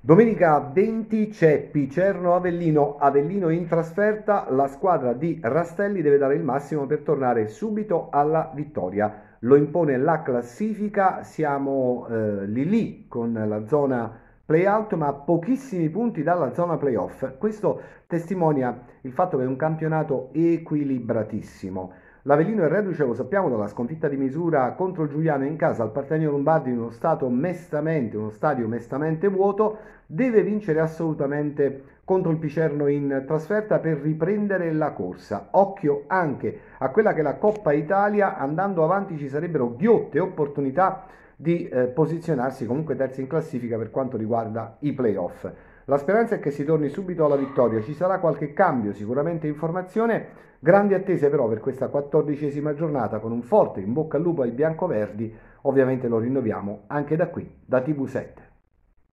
Domenica 20 c'è Picerno Avellino, Avellino in trasferta, la squadra di Rastelli deve dare il massimo per tornare subito alla vittoria. Lo impone la classifica, siamo eh, lì lì con la zona playout ma a pochissimi punti dalla zona playoff. Questo testimonia il fatto che è un campionato equilibratissimo. L'Avellino è reduce, lo sappiamo, dalla sconfitta di misura contro il Giuliano in casa al Partenio Lombardi in uno stato mestamente, uno stadio mestamente vuoto, deve vincere assolutamente contro il Picerno in trasferta per riprendere la corsa. Occhio anche a quella che è la Coppa Italia, andando avanti ci sarebbero ghiotte opportunità di eh, posizionarsi comunque terzi in classifica per quanto riguarda i playoff. La speranza è che si torni subito alla vittoria, ci sarà qualche cambio, sicuramente in formazione. grandi attese però per questa quattordicesima giornata con un forte in bocca al lupo ai biancoverdi, ovviamente lo rinnoviamo anche da qui, da TV7.